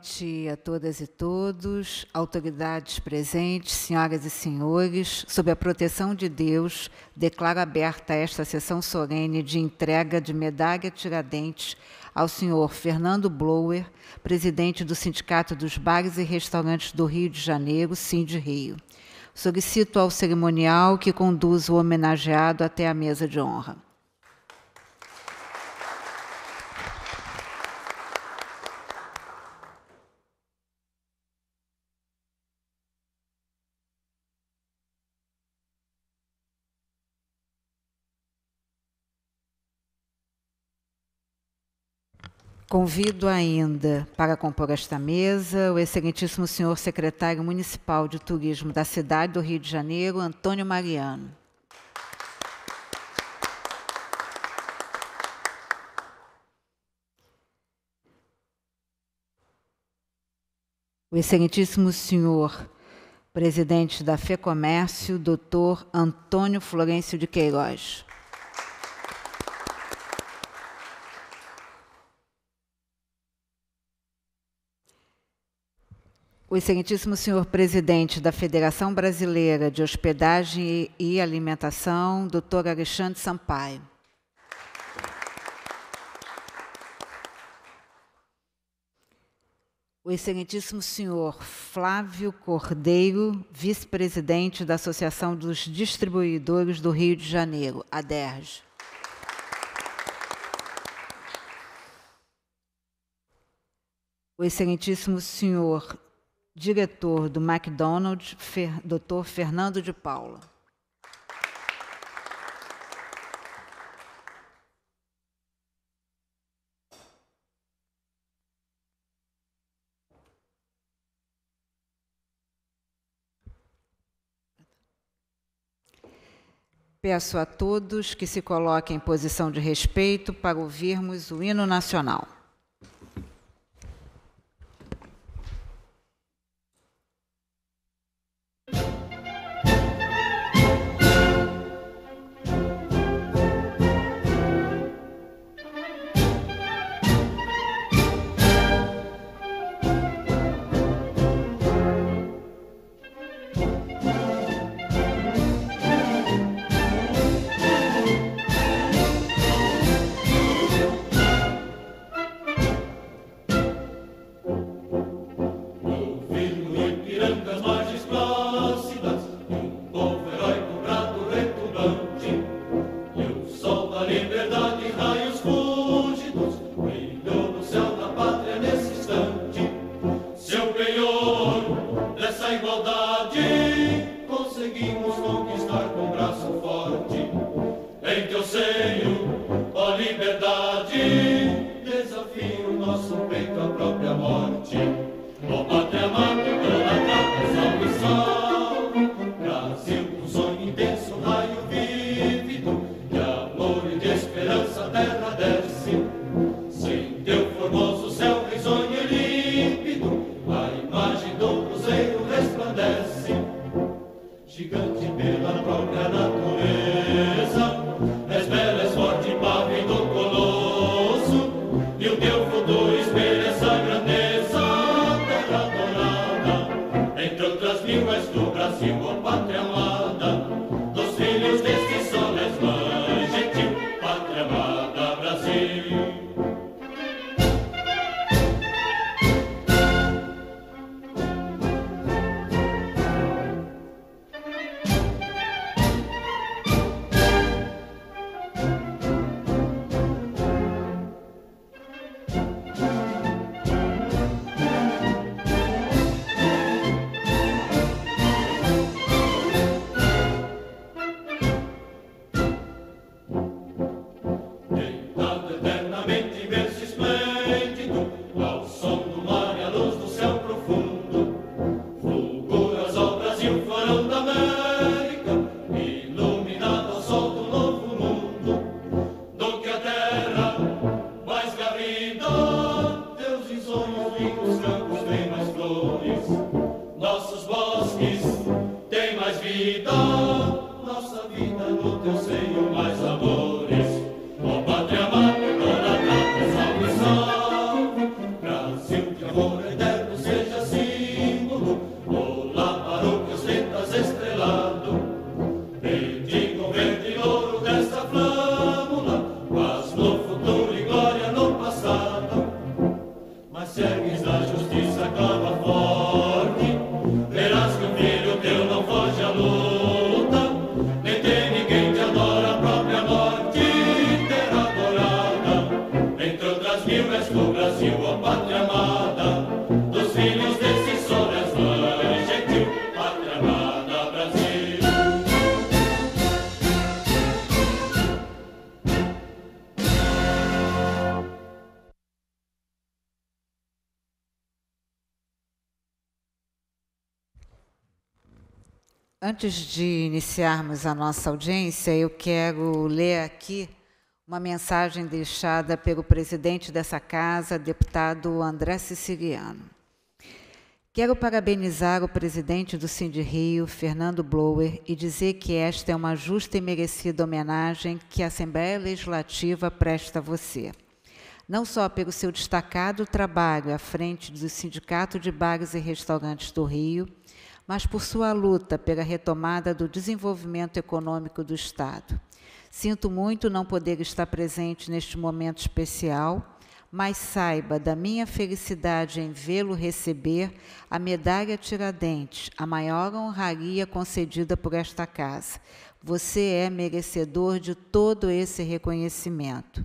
noite a todas e todos, autoridades presentes, senhoras e senhores. Sob a proteção de Deus, declaro aberta esta sessão solene de entrega de medalha Tiradentes ao senhor Fernando Blower, presidente do Sindicato dos Bares e Restaurantes do Rio de Janeiro, de Rio. Solicito ao cerimonial que conduza o homenageado até a mesa de honra. Convido ainda para compor esta mesa o excelentíssimo senhor secretário municipal de turismo da cidade do Rio de Janeiro, Antônio Mariano. O excelentíssimo senhor presidente da FEComércio, doutor Antônio Florencio de Queiroz. O excelentíssimo senhor presidente da Federação Brasileira de Hospedagem e Alimentação, doutor Alexandre Sampaio. O excelentíssimo senhor Flávio Cordeiro, vice-presidente da Associação dos Distribuidores do Rio de Janeiro, ADERJ. O excelentíssimo senhor diretor do McDonald's, Dr. Fernando de Paula. Peço a todos que se coloquem em posição de respeito para ouvirmos o hino nacional. Oh. antes de iniciarmos a nossa audiência, eu quero ler aqui uma mensagem deixada pelo presidente dessa casa, deputado André Siciliano. Quero parabenizar o presidente do Cindy Rio, Fernando Blower, e dizer que esta é uma justa e merecida homenagem que a Assembleia Legislativa presta a você. Não só pelo seu destacado trabalho à frente do Sindicato de Bares e Restaurantes do Rio, mas por sua luta pela retomada do desenvolvimento econômico do Estado. Sinto muito não poder estar presente neste momento especial, mas saiba da minha felicidade em vê-lo receber a medalha Tiradentes, a maior honraria concedida por esta casa. Você é merecedor de todo esse reconhecimento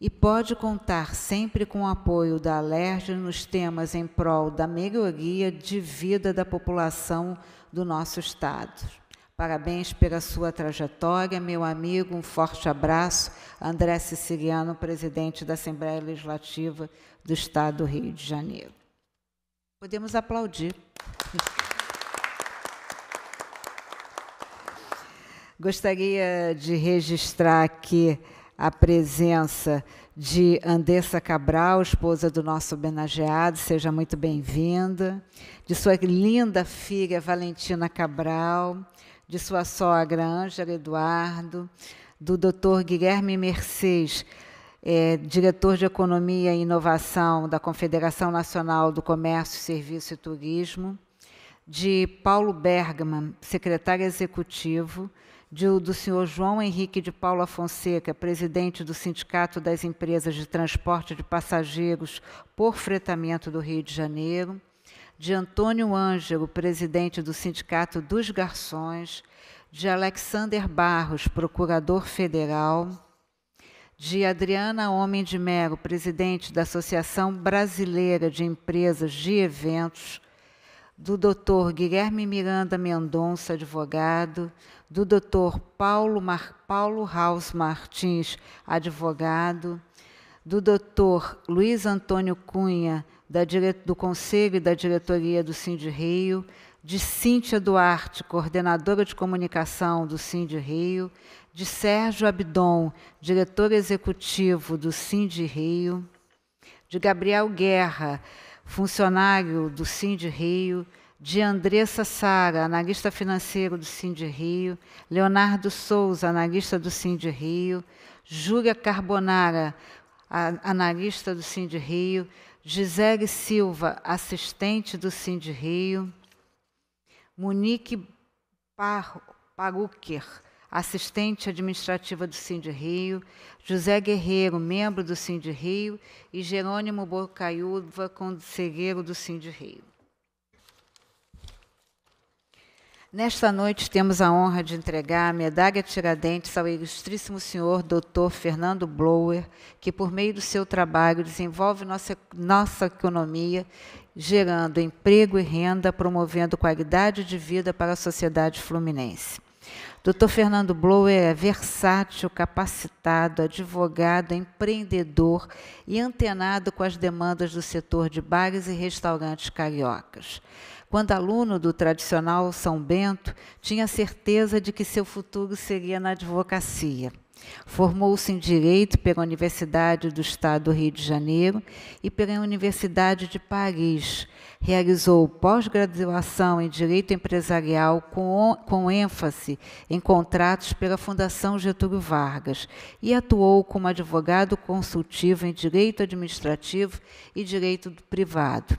e pode contar sempre com o apoio da Alerj nos temas em prol da melhoria de vida da população do nosso Estado. Parabéns pela sua trajetória, meu amigo. Um forte abraço. André Siciliano, presidente da Assembleia Legislativa do Estado do Rio de Janeiro. Podemos aplaudir. Gostaria de registrar aqui a presença de Andessa Cabral, esposa do nosso homenageado, seja muito bem-vinda, de sua linda filha Valentina Cabral, de sua sogra Ângela Eduardo, do Dr. Guilherme Mercês, é, diretor de Economia e Inovação da Confederação Nacional do Comércio, Serviço e Turismo, de Paulo Bergman, secretário executivo de, do senhor João Henrique de Paula Fonseca, presidente do Sindicato das Empresas de Transporte de Passageiros por Fretamento do Rio de Janeiro, de Antônio Ângelo, presidente do Sindicato dos Garçons, de Alexander Barros, procurador federal, de Adriana Homem de Mello, presidente da Associação Brasileira de Empresas de Eventos, do Dr. Guilherme Miranda Mendonça, advogado, do Dr. Paulo, Mar... Paulo Martins, advogado, do Dr. Luiz Antônio Cunha, do Conselho e da Diretoria do Cindy Rio, de Cíntia Duarte, coordenadora de comunicação do Cindy Rio, de Sérgio Abdon, diretor executivo do Cindy Rio, de Gabriel Guerra, funcionário do Sim de Rio, de Andressa Sara, analista financeiro do Sim de Rio, Leonardo Souza, analista do Sim de Rio, Júlia Carbonara, analista do Sim de Rio, Gisele Silva, assistente do Sim de Rio, Monique Par Paruquer, assistente administrativa do Sind Rio, José Guerreiro, membro do Sind Rio, e Jerônimo Bocaiúva, conselheiro do Sind Rio. Nesta noite, temos a honra de entregar a medalha Tiradentes ao ilustríssimo senhor doutor Fernando Blower, que, por meio do seu trabalho, desenvolve nossa, nossa economia, gerando emprego e renda, promovendo qualidade de vida para a sociedade fluminense. Dr. Fernando Blow é versátil, capacitado, advogado, empreendedor e antenado com as demandas do setor de bares e restaurantes cariocas. Quando aluno do tradicional São Bento, tinha certeza de que seu futuro seria na advocacia. Formou-se em Direito pela Universidade do Estado do Rio de Janeiro e pela Universidade de Paris, Realizou pós-graduação em Direito Empresarial com, com ênfase em contratos pela Fundação Getúlio Vargas e atuou como advogado consultivo em Direito Administrativo e Direito Privado.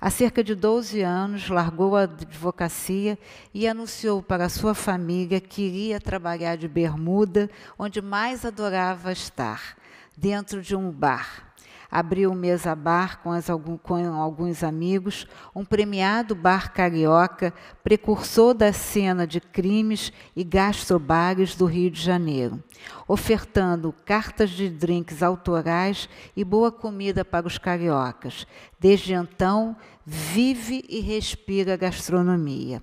Há cerca de 12 anos, largou a advocacia e anunciou para sua família que iria trabalhar de bermuda, onde mais adorava estar, dentro de um bar abriu mesa bar com, as, com alguns amigos, um premiado bar carioca, precursor da cena de crimes e gastrobares do Rio de Janeiro, ofertando cartas de drinks autorais e boa comida para os cariocas. Desde então, vive e respira gastronomia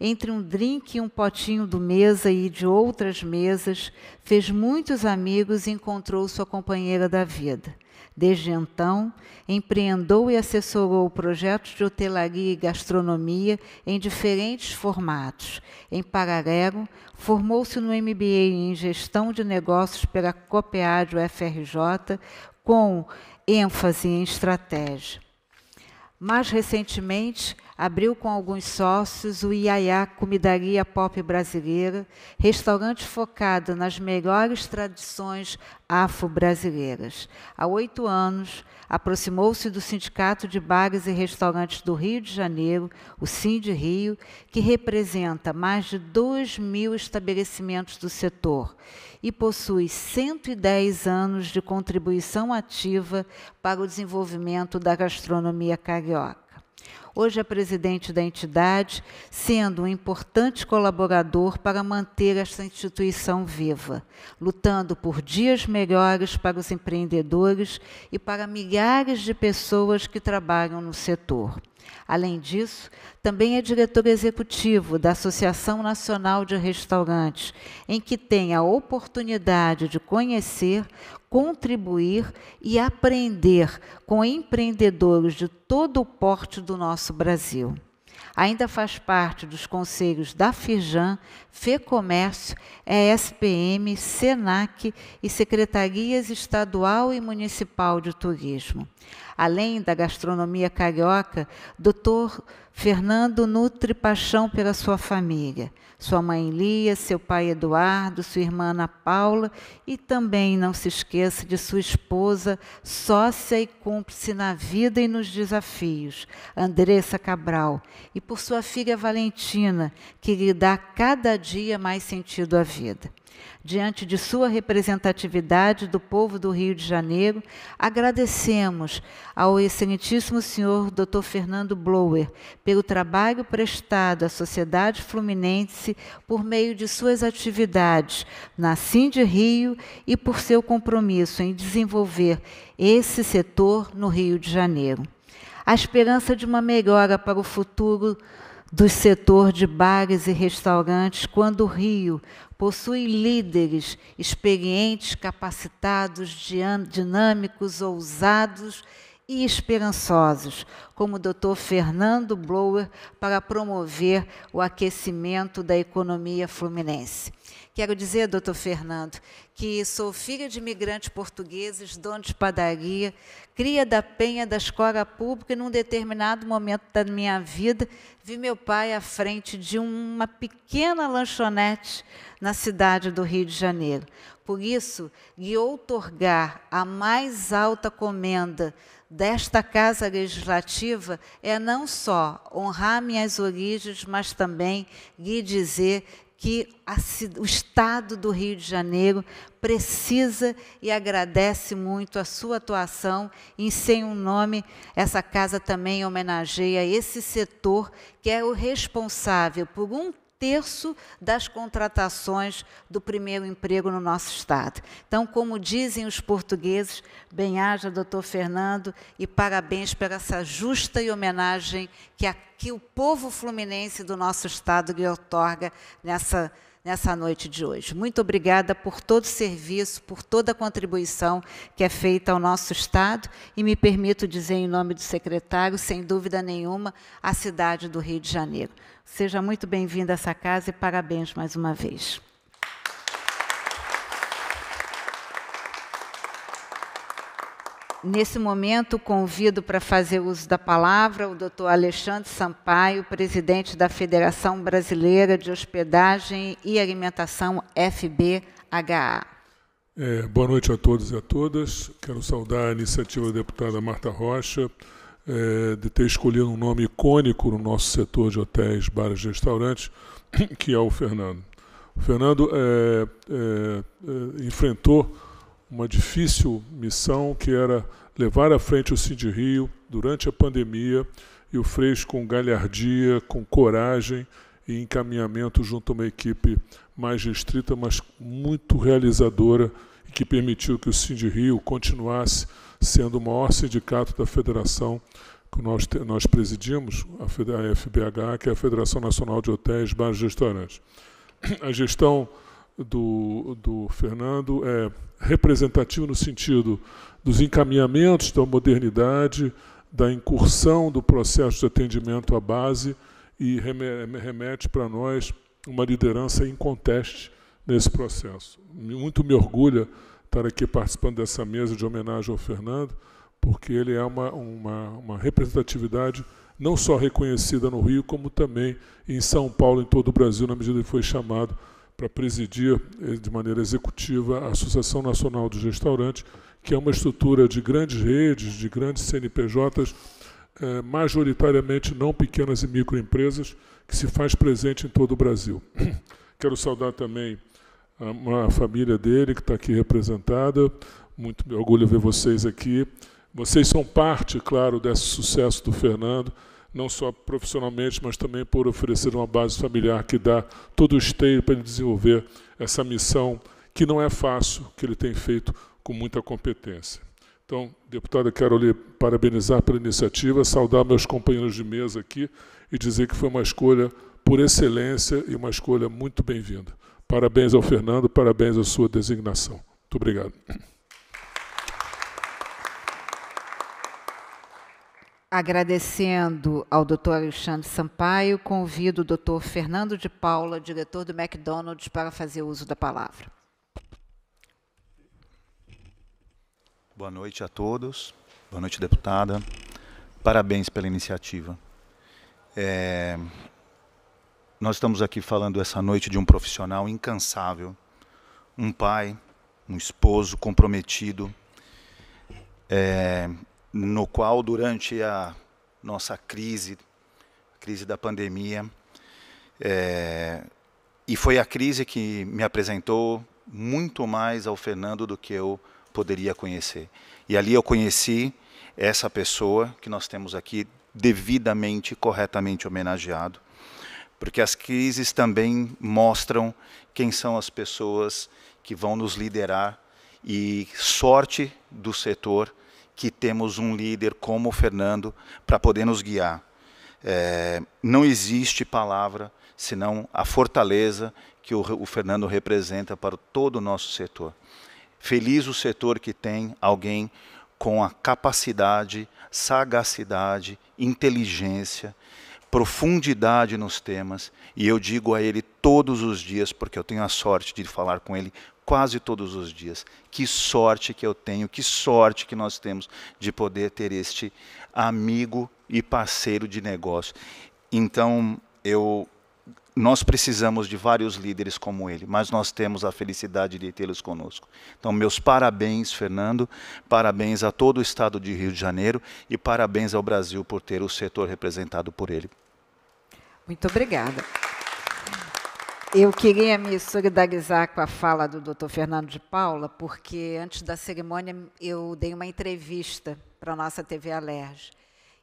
entre um drink e um potinho do mesa e de outras mesas, fez muitos amigos e encontrou sua companheira da vida. Desde então, empreendeu e assessorou projetos de hotelaria e gastronomia em diferentes formatos. Em paralelo, formou-se no MBA em Gestão de Negócios pela COPEAD UFRJ, com ênfase em estratégia. Mais recentemente, abriu com alguns sócios o Iaiá Comidaria Pop Brasileira, restaurante focado nas melhores tradições afro-brasileiras. Há oito anos, aproximou-se do Sindicato de Bares e Restaurantes do Rio de Janeiro, o SindRio, Rio, que representa mais de 2 mil estabelecimentos do setor e possui 110 anos de contribuição ativa para o desenvolvimento da gastronomia carioca hoje é presidente da entidade, sendo um importante colaborador para manter esta instituição viva, lutando por dias melhores para os empreendedores e para milhares de pessoas que trabalham no setor. Além disso, também é diretor executivo da Associação Nacional de Restaurantes, em que tem a oportunidade de conhecer, contribuir e aprender com empreendedores de todo o porte do nosso Brasil. Ainda faz parte dos conselhos da Firjan, FEComércio, ESPM, SENAC e Secretarias Estadual e Municipal de Turismo além da gastronomia carioca, Dr. Fernando nutre paixão pela sua família, sua mãe Lia, seu pai Eduardo, sua irmã Ana Paula e também não se esqueça de sua esposa, sócia e cúmplice na vida e nos desafios, Andressa Cabral, e por sua filha Valentina, que lhe dá cada dia mais sentido à vida. Diante de sua representatividade do povo do Rio de Janeiro, agradecemos ao excelentíssimo senhor Dr. Fernando Blower pelo trabalho prestado à sociedade fluminense por meio de suas atividades na Cinde Rio e por seu compromisso em desenvolver esse setor no Rio de Janeiro. A esperança de uma melhora para o futuro do setor de bares e restaurantes quando o Rio possui líderes experientes, capacitados, dinâmicos, ousados e esperançosos, como o Dr. Fernando Blower, para promover o aquecimento da economia fluminense. Quero dizer, doutor Fernando, que sou filha de imigrantes portugueses, dono de padaria, cria da penha da escola pública e num determinado momento da minha vida vi meu pai à frente de uma pequena lanchonete na cidade do Rio de Janeiro. Por isso, lhe outorgar a mais alta comenda desta Casa Legislativa é não só honrar minhas origens, mas também lhe dizer que a, o Estado do Rio de Janeiro precisa e agradece muito a sua atuação. E, em seu um nome, essa casa também homenageia esse setor que é o responsável por um terço das contratações do primeiro emprego no nosso Estado. Então, como dizem os portugueses, bem-haja, doutor Fernando, e parabéns por essa justa homenagem que, a, que o povo fluminense do nosso Estado lhe otorga nessa nessa noite de hoje. Muito obrigada por todo o serviço, por toda a contribuição que é feita ao nosso Estado e me permito dizer, em nome do secretário, sem dúvida nenhuma, à cidade do Rio de Janeiro. Seja muito bem-vindo a essa casa e parabéns mais uma vez. Nesse momento, convido para fazer uso da palavra o doutor Alexandre Sampaio, presidente da Federação Brasileira de Hospedagem e Alimentação FBHA. É, boa noite a todos e a todas. Quero saudar a iniciativa da deputada Marta Rocha é, de ter escolhido um nome icônico no nosso setor de hotéis, bares e restaurantes, que é o Fernando. O Fernando é, é, é enfrentou uma difícil missão que era levar à frente o Cid Rio durante a pandemia e o Freixo com galhardia, com coragem e encaminhamento junto a uma equipe mais restrita, mas muito realizadora e que permitiu que o Cid Rio continuasse sendo o maior sindicato da federação que nós, nós presidimos, a FBH, que é a Federação Nacional de Hotéis, Bares e Restaurantes. A gestão do, do Fernando é representativo no sentido dos encaminhamentos da modernidade, da incursão do processo de atendimento à base e remete para nós uma liderança inconteste nesse processo. Muito me orgulha estar aqui participando dessa mesa de homenagem ao Fernando, porque ele é uma, uma, uma representatividade não só reconhecida no Rio, como também em São Paulo, em todo o Brasil, na medida que foi chamado para presidir eh, de maneira executiva a Associação Nacional dos Restaurantes, que é uma estrutura de grandes redes, de grandes CNPJs, eh, majoritariamente não pequenas e microempresas, que se faz presente em todo o Brasil. Quero saudar também a, família dele, que está aqui representada. Muito me orgulho ver vocês aqui. Vocês são parte, claro, desse sucesso do Fernando não só profissionalmente, mas também por oferecer uma base familiar que dá todo o esteio para ele desenvolver essa missão que não é fácil, que ele tem feito com muita competência. Então, deputada, quero lhe parabenizar pela iniciativa, saudar meus companheiros de mesa aqui e dizer que foi uma escolha por excelência e uma escolha muito bem-vinda. Parabéns ao Fernando, parabéns à sua designação. Muito obrigado. Agradecendo ao doutor Alexandre Sampaio, convido o doutor Fernando de Paula, diretor do McDonald's, para fazer uso da palavra. Boa noite a todos. Boa noite, deputada. Parabéns pela iniciativa. É, nós estamos aqui falando essa noite de um profissional incansável, um pai, um esposo comprometido, é, no qual, durante a nossa crise, crise da pandemia, é, e foi a crise que me apresentou muito mais ao Fernando do que eu poderia conhecer. E ali eu conheci essa pessoa que nós temos aqui devidamente, corretamente homenageado, porque as crises também mostram quem são as pessoas que vão nos liderar e sorte do setor que temos um líder como o Fernando para poder nos guiar. É, não existe palavra senão a fortaleza que o, o Fernando representa para todo o nosso setor. Feliz o setor que tem alguém com a capacidade, sagacidade, inteligência, profundidade nos temas, e eu digo a ele todos os dias, porque eu tenho a sorte de falar com ele quase todos os dias. Que sorte que eu tenho, que sorte que nós temos de poder ter este amigo e parceiro de negócio. Então, eu nós precisamos de vários líderes como ele, mas nós temos a felicidade de tê-los conosco. Então, meus parabéns, Fernando, parabéns a todo o estado de Rio de Janeiro e parabéns ao Brasil por ter o setor representado por ele. Muito obrigada. Eu queria me solidarizar com a fala do Dr. Fernando de Paula, porque antes da cerimônia eu dei uma entrevista para a nossa TV Alerj.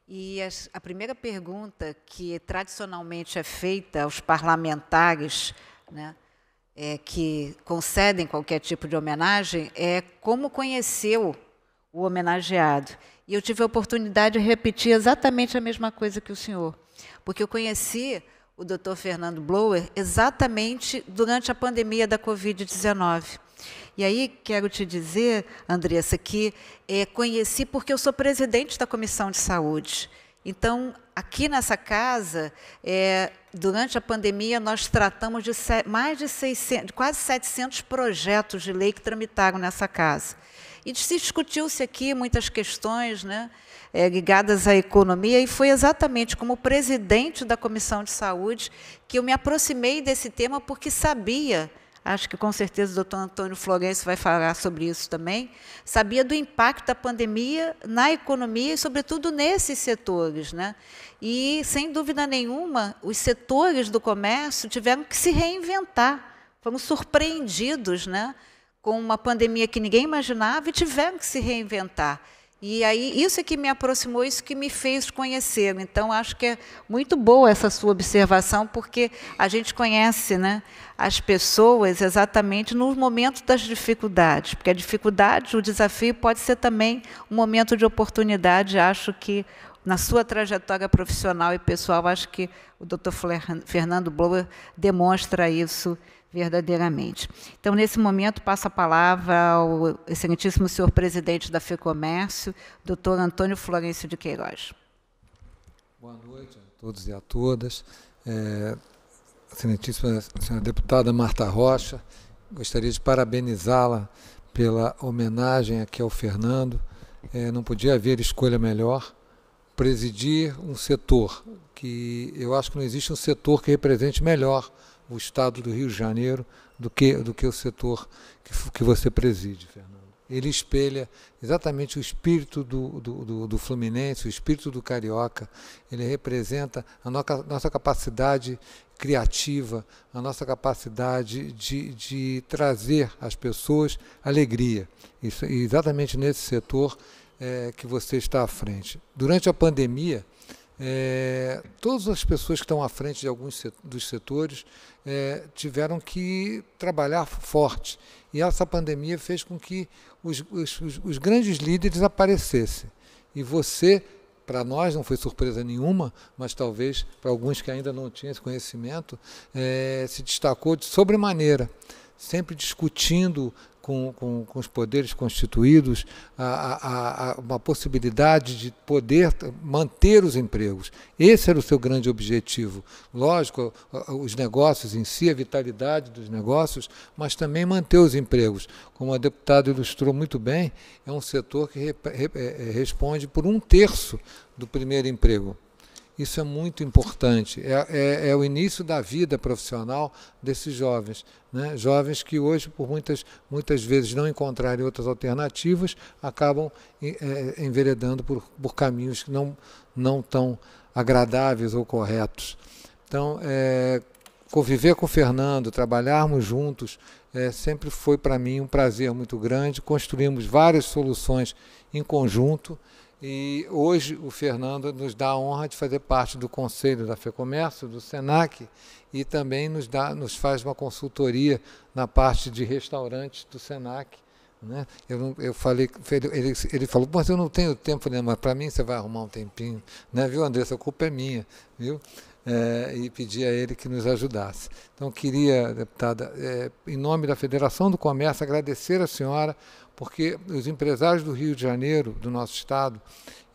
E as, a primeira pergunta que tradicionalmente é feita aos parlamentares né, é, que concedem qualquer tipo de homenagem é como conheceu o homenageado. E eu tive a oportunidade de repetir exatamente a mesma coisa que o senhor, porque eu conheci o Dr. Fernando Blower exatamente durante a pandemia da Covid-19. E aí quero te dizer, Andressa, que é, conheci porque eu sou presidente da Comissão de Saúde. Então, aqui nessa casa, é, durante a pandemia, nós tratamos de mais de 600, quase 700 projetos de lei que tramitaram nessa casa. E se discutiu-se aqui muitas questões, né? é, ligadas à economia, e foi exatamente como presidente da Comissão de Saúde que eu me aproximei desse tema, porque sabia, acho que com certeza o doutor Antônio Florencio vai falar sobre isso também, sabia do impacto da pandemia na economia e, sobretudo, nesses setores. Né? E, sem dúvida nenhuma, os setores do comércio tiveram que se reinventar. Fomos surpreendidos, né? com uma pandemia que ninguém imaginava e tiveram que se reinventar. E aí, isso é que me aproximou, isso que me fez conhecê-lo. Então, acho que é muito boa essa sua observação, porque a gente conhece né, as pessoas exatamente no momento das dificuldades, porque a dificuldade, o desafio, pode ser também um momento de oportunidade. Acho que, na sua trajetória profissional e pessoal, acho que o Dr. Fernando Blower demonstra isso verdadeiramente. Então, nesse momento, passo a palavra ao excelentíssimo senhor presidente da FEComércio, doutor Antônio Florencio de Queiroz. Boa noite a todos e a todas. É, excelentíssima senhora deputada Marta Rocha, gostaria de parabenizá-la pela homenagem aqui ao Fernando. É, não podia haver escolha melhor. Presidir um setor que eu acho que não existe um setor que represente melhor o Estado do Rio de Janeiro do que, do que o setor que, que você preside, Fernando. Ele espelha exatamente o espírito do, do, do, do Fluminense, o espírito do Carioca. Ele representa a noca, nossa capacidade criativa, a nossa capacidade de, de trazer às pessoas alegria. Isso, exatamente nesse setor é, que você está à frente. Durante a pandemia, é, todas as pessoas que estão à frente de alguns dos setores é, tiveram que trabalhar forte. E essa pandemia fez com que os, os, os grandes líderes aparecessem. E você, para nós não foi surpresa nenhuma, mas talvez para alguns que ainda não tinham esse conhecimento, é, se destacou de sobremaneira sempre discutindo com, com, com os poderes constituídos, a, a, a, uma possibilidade de poder manter os empregos. Esse era o seu grande objetivo. Lógico, os negócios em si, a vitalidade dos negócios, mas também manter os empregos. Como a deputada ilustrou muito bem, é um setor que re, re, é, é, responde por um terço do primeiro emprego. Isso é muito importante. É, é, é, o início da vida profissional desses jovens. Né? Jovens que hoje, por muitas, muitas vezes não encontrarem outras alternativas, acabam é, enveredando por, por caminhos que não, não tão agradáveis ou corretos. Então, é, conviver com o Fernando, trabalharmos juntos, é, sempre foi para mim um prazer muito grande. Construímos várias soluções em conjunto. E hoje o Fernando nos dá a honra de fazer parte do Conselho da FEComércio, do SENAC, e também nos, dá, nos faz uma consultoria na parte de restaurantes do SENAC. Né? Eu, eu falei, ele, ele falou, mas eu não tenho tempo, né? mas para mim você vai arrumar um tempinho. Né? Viu, Andressa, a culpa é minha. Viu? É, e pedi a ele que nos ajudasse. Então, queria, deputada, é, em nome da Federação do Comércio, agradecer à senhora porque os empresários do Rio de Janeiro, do nosso estado,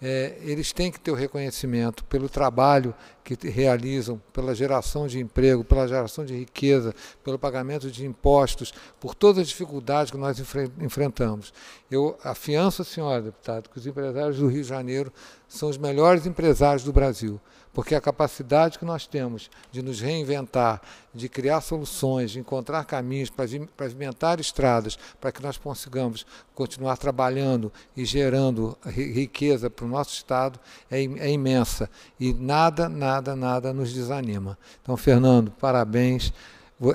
é, eles têm que ter o reconhecimento pelo trabalho que realizam, pela geração de emprego, pela geração de riqueza, pelo pagamento de impostos, por todas as dificuldades que nós enfre enfrentamos. Eu afianço a senhora, deputado, que os empresários do Rio de Janeiro são os melhores empresários do Brasil. Porque a capacidade que nós temos de nos reinventar, de criar soluções, de encontrar caminhos, para pavimentar estradas, para que nós consigamos continuar trabalhando e gerando riqueza para o nosso Estado, é, é imensa. E nada, nada, nada nos desanima. Então, Fernando, parabéns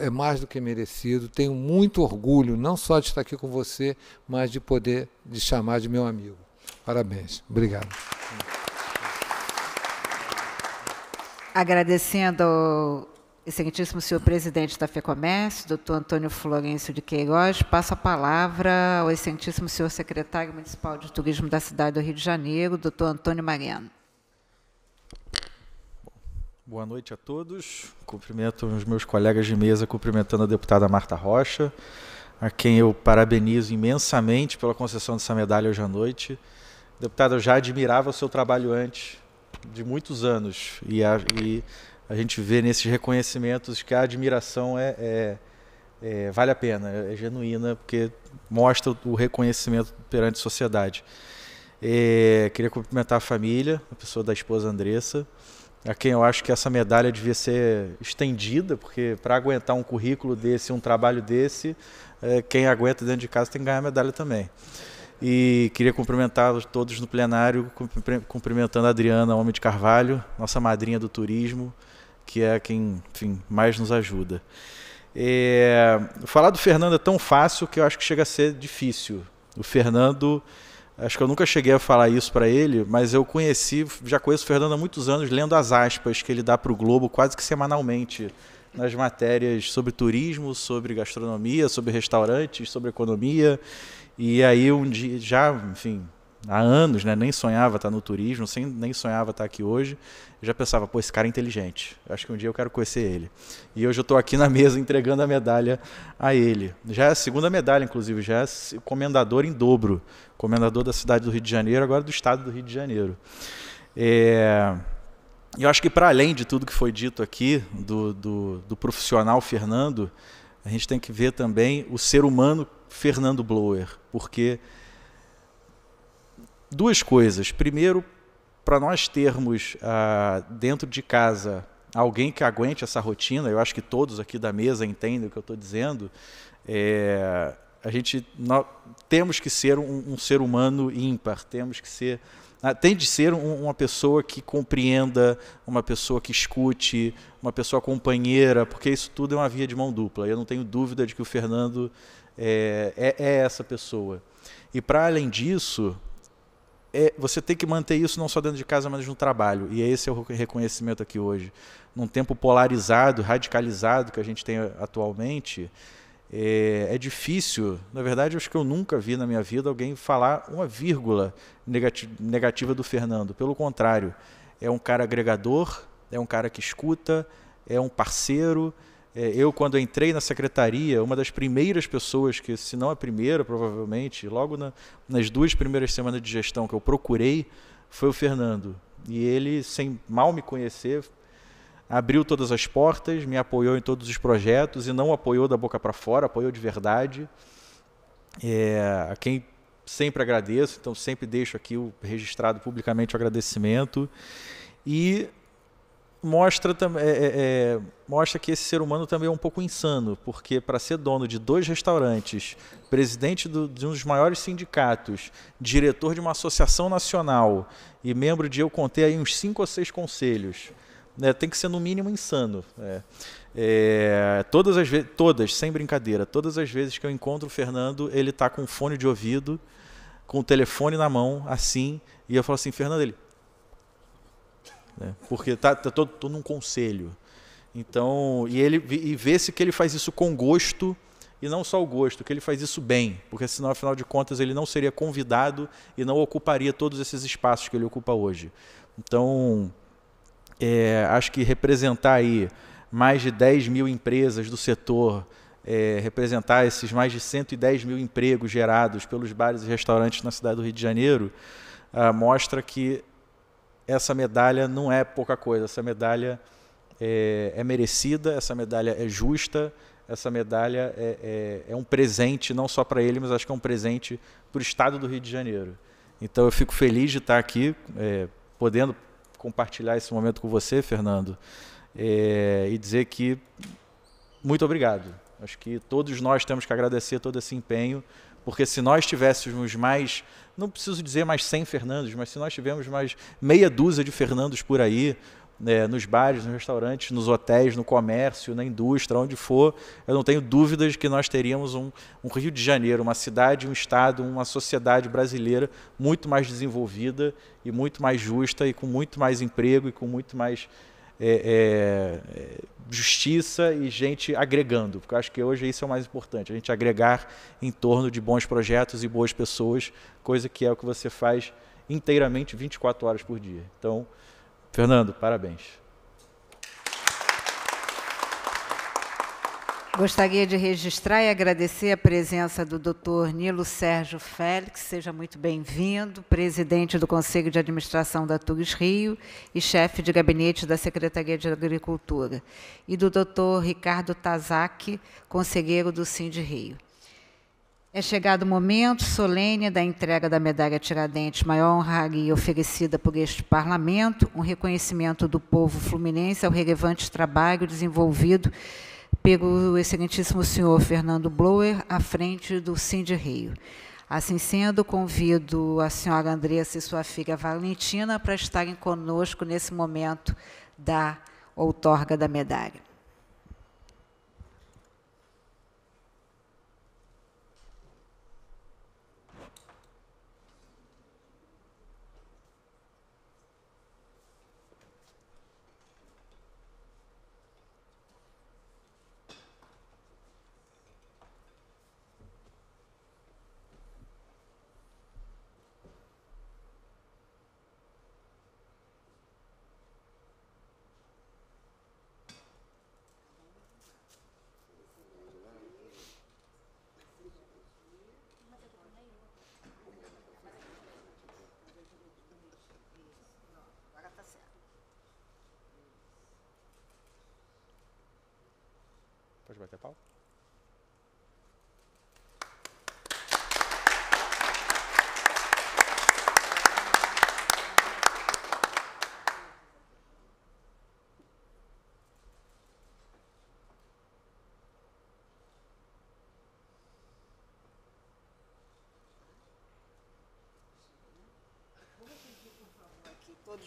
é mais do que merecido. Tenho muito orgulho, não só de estar aqui com você, mas de poder te chamar de meu amigo. Parabéns. Obrigado. Agradecendo ao excelentíssimo senhor presidente da FEComércio, doutor Antônio Florencio de Queiroz, passo a palavra ao excelentíssimo senhor secretário municipal de turismo da cidade do Rio de Janeiro, doutor Antônio Mariano. Boa noite a todos. Cumprimento os meus colegas de mesa, cumprimentando a deputada Marta Rocha, a quem eu parabenizo imensamente pela concessão dessa medalha hoje à noite. Deputada, eu já admirava o seu trabalho antes de muitos anos. E a, e a gente vê nesses reconhecimentos que a admiração é, é, é, vale a pena, é, é genuína, porque mostra o reconhecimento perante a sociedade. É, queria cumprimentar a família, a pessoa da esposa Andressa, a quem eu acho que essa medalha devia ser estendida, porque para aguentar um currículo desse, um trabalho desse, é, quem aguenta dentro de casa tem que ganhar medalha também. E queria cumprimentá-los todos no plenário, cumprimentando a Adriana Homem de Carvalho, nossa madrinha do turismo, que é quem enfim, mais nos ajuda. É, falar do Fernando é tão fácil que eu acho que chega a ser difícil. O Fernando, acho que eu nunca cheguei a falar isso para ele, mas eu conheci, já conheço o Fernando há muitos anos, lendo as aspas que ele dá para o Globo quase que semanalmente nas matérias sobre turismo, sobre gastronomia, sobre restaurantes, sobre economia. E aí um dia, já, enfim, há anos, né? Nem sonhava estar no turismo, sem, nem sonhava estar aqui hoje. Eu já pensava, pô, esse cara é inteligente. acho que um dia eu quero conhecer ele. E hoje eu estou aqui na mesa entregando a medalha a ele. Já é a segunda medalha, inclusive, já é comendador em dobro. Comendador da cidade do Rio de Janeiro, agora do estado do Rio de Janeiro. É... Eu acho que para além de tudo que foi dito aqui, do, do, do profissional Fernando, a gente tem que ver também o ser humano Fernando Blower, porque duas coisas. Primeiro, para nós termos ah, dentro de casa alguém que aguente essa rotina, eu acho que todos aqui da mesa entendem o que eu estou dizendo, é, a gente nós, temos que ser um, um, ser humano ímpar, temos que ser ah, tem de ser uma pessoa que compreenda, uma pessoa que escute, uma pessoa companheira, porque isso tudo é uma via de mão dupla. Eu não tenho dúvida de que o Fernando é, é, é essa pessoa. E para além disso, é, você tem que manter isso não só dentro de casa, mas no trabalho. E é esse é o reconhecimento aqui hoje. Num tempo polarizado, radicalizado que a gente tem atualmente, é, é difícil. Na verdade, acho que eu nunca vi na minha vida alguém falar uma vírgula negativa do Fernando. Pelo contrário, é um cara agregador, é um cara que escuta, é um parceiro. É, eu, quando entrei na secretaria, uma das primeiras pessoas, que se não a primeira, provavelmente, logo na, nas duas primeiras semanas de gestão que eu procurei, foi o Fernando. E ele, sem mal me conhecer, abriu todas as portas, me apoiou em todos os projetos e não apoiou da boca para fora, apoiou de verdade. É, a quem sempre agradeço, então sempre deixo aqui o registrado publicamente o agradecimento. E mostra, é, é, é, mostra que esse ser humano também é um pouco insano, porque para ser dono de dois restaurantes, presidente do, de um dos maiores sindicatos, diretor de uma associação nacional e membro de, eu contei aí uns cinco ou seis conselhos, né, tem que ser no mínimo insano. É. É, todas as vezes, todas, sem brincadeira, todas as vezes que eu encontro o Fernando, ele está com fone de ouvido, com o telefone na mão, assim, e eu falo assim, Fernando, ele, né? porque está tá todo, todo um conselho. Então, e ele e vê-se que ele faz isso com gosto e não só o gosto, que ele faz isso bem, porque senão afinal de contas ele não seria convidado e não ocuparia todos esses espaços que ele ocupa hoje. Então, é, acho que representar aí mais de 10 mil empresas do setor, é, representar esses mais de 110 mil empregos gerados pelos bares e restaurantes na cidade do Rio de Janeiro, ah, mostra que essa medalha não é pouca coisa, essa medalha é, é merecida, essa medalha é justa, essa medalha é, é, é um presente, não só para ele, mas acho que é um presente para o Estado do Rio de Janeiro. Então eu fico feliz de estar aqui, é, podendo compartilhar esse momento com você, Fernando, é, e dizer que muito obrigado. Acho que todos nós temos que agradecer todo esse empenho, porque se nós tivéssemos mais não preciso dizer mais 100 Fernandos, mas se nós tivermos mais meia dúzia de Fernandos por aí, né, nos bares, nos restaurantes, nos hotéis, no comércio, na indústria, onde for, eu não tenho dúvidas que nós teríamos um, um Rio de Janeiro, uma cidade, um estado, uma sociedade brasileira muito mais desenvolvida e muito mais justa e com muito mais emprego e com muito mais é, é, é, justiça e gente agregando, porque eu acho que hoje isso é o mais importante, a gente agregar em torno de bons projetos e boas pessoas, coisa que é o que você faz inteiramente 24 horas por dia. Então, Fernando, parabéns. Gostaria de registrar e agradecer a presença do Dr. Nilo Sérgio Félix, seja muito bem-vindo, presidente do Conselho de Administração da Turis Rio e chefe de gabinete da Secretaria de Agricultura, e do Dr. Ricardo Tazaki, conselheiro do Sind Rio. É chegado o momento solene da entrega da medalha Tiradentes, maior honraria oferecida por este parlamento, um reconhecimento do povo fluminense ao relevante trabalho desenvolvido pelo excelentíssimo senhor Fernando Blower à frente do Cindy Rio. Assim sendo, convido a senhora Andressa e sua filha Valentina para estarem conosco nesse momento da outorga da medalha.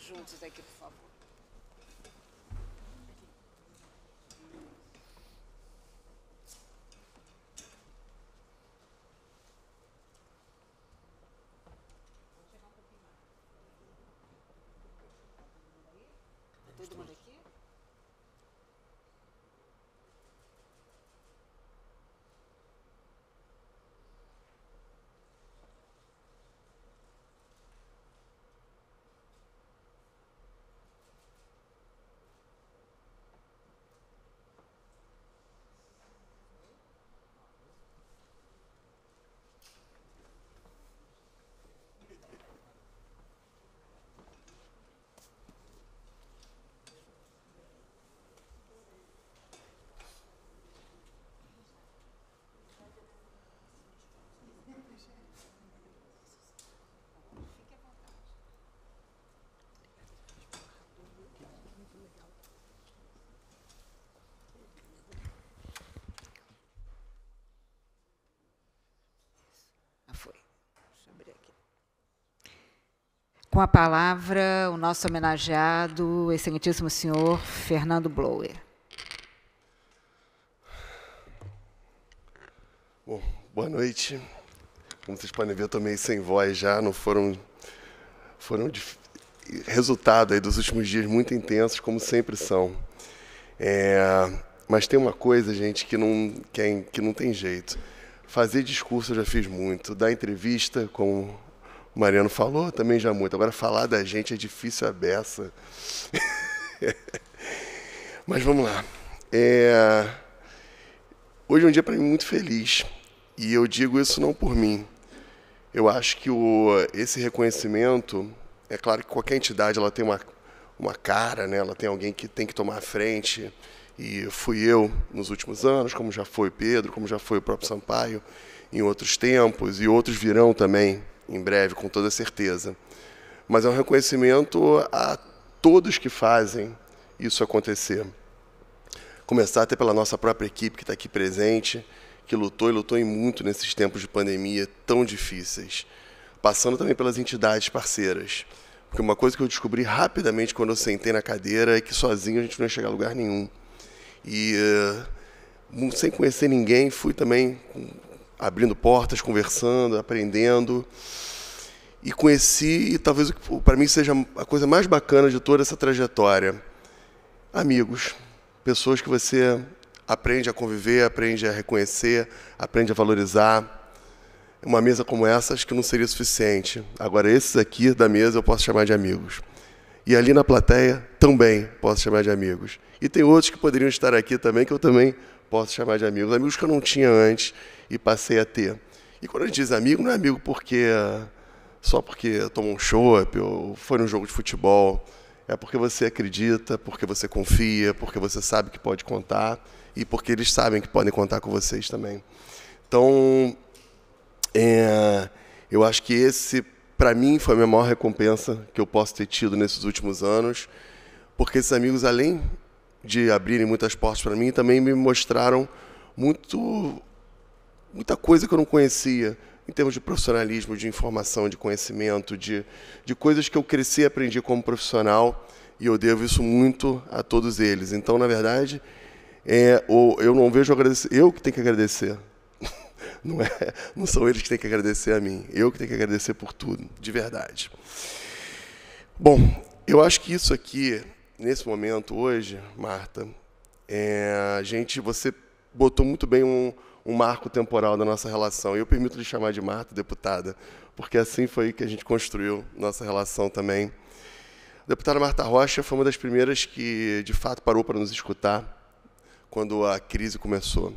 juntos aqui, por favor. Com a palavra, o nosso homenageado, o excelentíssimo senhor Fernando Blower. Bom, boa noite. Como vocês podem ver, eu tomei sem voz já, não foram foram de, resultado aí dos últimos dias muito intensos, como sempre são. É, mas tem uma coisa, gente, que não, que, é, que não tem jeito. Fazer discurso eu já fiz muito. Dar entrevista, como Mariano falou também já muito. Agora falar da gente é difícil a beça. Mas vamos lá. É... Hoje é um dia para mim muito feliz. E eu digo isso não por mim. Eu acho que o... esse reconhecimento, é claro que qualquer entidade ela tem uma, uma cara, né? ela tem alguém que tem que tomar a frente. E fui eu nos últimos anos, como já foi Pedro, como já foi o próprio Sampaio em outros tempos, e outros virão também em breve, com toda certeza. Mas é um reconhecimento a todos que fazem isso acontecer. Começar até pela nossa própria equipe que está aqui presente, que lutou e lutou e muito nesses tempos de pandemia tão difíceis. Passando também pelas entidades parceiras. Porque uma coisa que eu descobri rapidamente quando eu sentei na cadeira é que sozinho a gente não ia chegar a lugar nenhum. E uh, sem conhecer ninguém, fui também abrindo portas, conversando, aprendendo. E conheci, e talvez para mim seja a coisa mais bacana de toda essa trajetória, amigos, pessoas que você aprende a conviver, aprende a reconhecer, aprende a valorizar. Uma mesa como essa acho que não seria suficiente. Agora, esses aqui da mesa eu posso chamar de amigos. E ali na plateia também posso chamar de amigos. E tem outros que poderiam estar aqui também, que eu também posso chamar de amigos. Amigos que eu não tinha antes e passei a ter. E quando a gente diz amigo, não é amigo porque só porque tomou um chopp ou foi num jogo de futebol. É porque você acredita, porque você confia, porque você sabe que pode contar e porque eles sabem que podem contar com vocês também. Então, é, eu acho que esse, para mim, foi a minha maior recompensa que eu posso ter tido nesses últimos anos, porque esses amigos, além de abrirem muitas portas para mim, também me mostraram muito muita coisa que eu não conhecia em termos de profissionalismo, de informação, de conhecimento, de, de coisas que eu cresci e aprendi como profissional e eu devo isso muito a todos eles. Então, na verdade, é, eu não vejo agradecer, eu que tenho que agradecer. Não, é, não são eles que têm que agradecer a mim, eu que tenho que agradecer por tudo, de verdade. Bom, eu acho que isso aqui, nesse momento hoje, Marta, é, gente, você botou muito bem um, um marco temporal da nossa relação. E eu permito lhe chamar de Marta, deputada, porque assim foi que a gente construiu nossa relação também. A deputada Marta Rocha foi uma das primeiras que, de fato, parou para nos escutar quando a crise começou.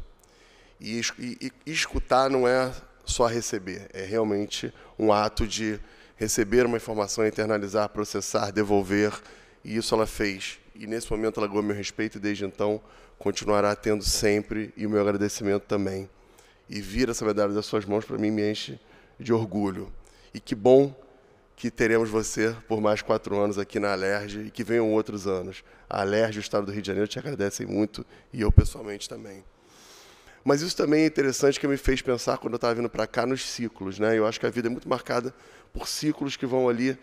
E, e, e escutar não é só receber, é realmente um ato de receber uma informação, internalizar, processar, devolver, e isso ela fez. E nesse momento ela ganhou meu respeito e desde então continuará tendo sempre e o meu agradecimento também. E vir essa medalha das suas mãos para mim me enche de orgulho. E que bom que teremos você por mais quatro anos aqui na Alerj e que venham outros anos. A Alerj e o Estado do Rio de Janeiro te agradecem muito e eu pessoalmente também. Mas isso também é interessante que me fez pensar quando eu estava vindo para cá nos ciclos, né? Eu acho que a vida é muito marcada por ciclos que vão ali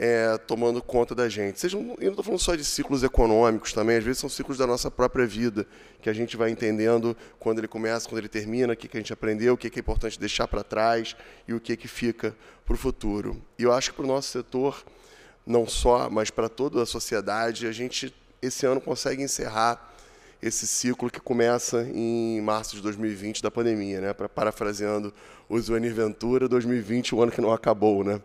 é, tomando conta da gente. eu não estou falando só de ciclos econômicos também, às vezes são ciclos da nossa própria vida, que a gente vai entendendo quando ele começa, quando ele termina, o que, que a gente aprendeu, o que, que é importante deixar para trás e o que, que fica para o futuro. E eu acho que para o nosso setor, não só, mas para toda a sociedade, a gente esse ano consegue encerrar esse ciclo que começa em março de 2020 da pandemia, né? Para parafraseando o Zuani Ventura, 2020 o ano que não acabou, né?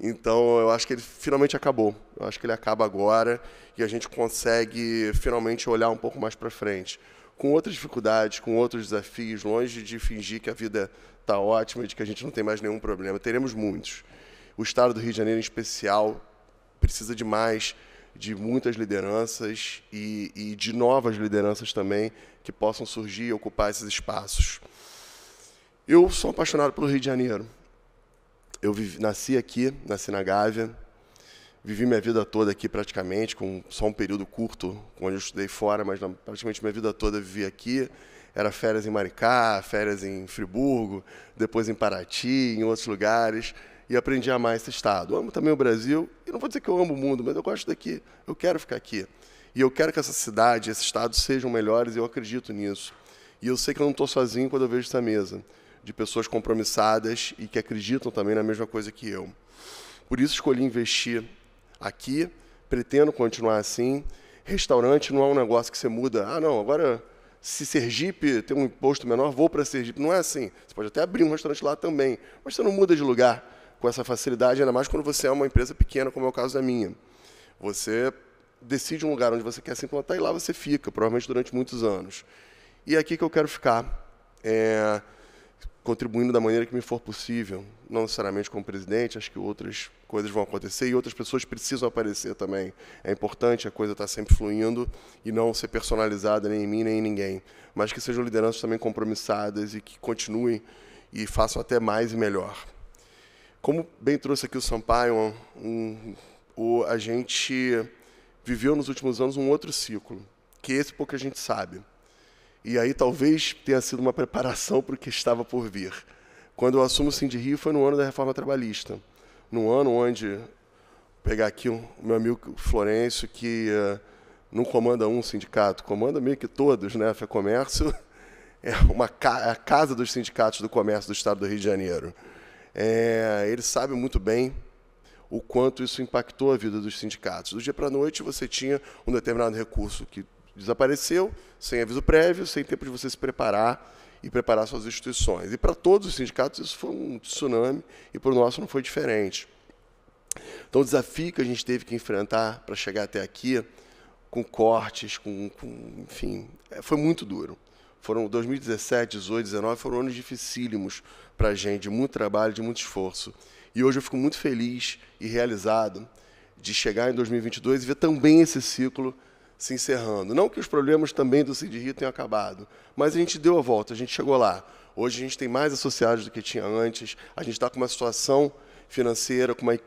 Então eu acho que ele finalmente acabou. Eu acho que ele acaba agora e a gente consegue finalmente olhar um pouco mais para frente. Com outras dificuldades, com outros desafios, longe de fingir que a vida está ótima, e de que a gente não tem mais nenhum problema. Teremos muitos. O estado do Rio de Janeiro, em especial, precisa de mais, de muitas lideranças e, e de novas lideranças também que possam surgir e ocupar esses espaços. Eu sou apaixonado pelo Rio de Janeiro eu vivi, nasci aqui, nasci na Gávea, vivi minha vida toda aqui praticamente, com só um período curto, onde eu estudei fora, mas praticamente minha vida toda vivi aqui. Era férias em Maricá, férias em Friburgo, depois em Paraty, em outros lugares, e aprendi a amar esse estado. Eu amo também o Brasil, e não vou dizer que eu amo o mundo, mas eu gosto daqui, eu quero ficar aqui. E eu quero que essa cidade, esse estado sejam melhores, e eu acredito nisso. E eu sei que eu não estou sozinho quando eu vejo essa mesa de pessoas compromissadas e que acreditam também na mesma coisa que eu. Por isso escolhi investir aqui, pretendo continuar assim. Restaurante não é um negócio que você muda. Ah, não, agora se Sergipe tem um imposto menor, vou para Sergipe. Não é assim. Você pode até abrir um restaurante lá também, mas você não muda de lugar com essa facilidade, ainda mais quando você é uma empresa pequena, como é o caso da minha. Você decide um lugar onde você quer se implantar e lá você fica, provavelmente durante muitos anos. E é aqui que eu quero ficar. É, contribuindo da maneira que me for possível, não necessariamente como presidente, acho que outras coisas vão acontecer e outras pessoas precisam aparecer também. É importante a coisa estar tá sempre fluindo e não ser personalizada nem em mim nem em ninguém, mas que sejam lideranças também compromissadas e que continuem e façam até mais e melhor. Como bem trouxe aqui o Sampaio, um, um, o, a gente viveu nos últimos anos um outro ciclo, que é esse pouco a gente sabe e aí talvez tenha sido uma preparação para o que estava por vir. Quando eu assumo o Cindy Rio foi no ano da reforma trabalhista. Num ano onde, vou pegar aqui o um, meu amigo Florencio, que uh, não comanda um sindicato, comanda meio que todos, né? A FEComércio é uma ca a casa dos sindicatos do comércio do estado do Rio de Janeiro. É, ele sabe muito bem o quanto isso impactou a vida dos sindicatos. Do dia para a noite, você tinha um determinado recurso que desapareceu, sem aviso prévio, sem tempo de você se preparar e preparar suas instituições. E para todos os sindicatos isso foi um tsunami e para o nosso não foi diferente. Então o desafio que a gente teve que enfrentar para chegar até aqui, com cortes, com, com enfim, é, foi muito duro. Foram 2017, 18, 19 foram anos dificílimos para a gente, de muito trabalho, de muito esforço. E hoje eu fico muito feliz e realizado de chegar em 2022 e ver também esse ciclo se encerrando. Não que os problemas também do Cid Rio tenham acabado, mas a gente deu a volta, a gente chegou lá. Hoje a gente tem mais associados do que tinha antes, a gente está com uma situação financeira com uma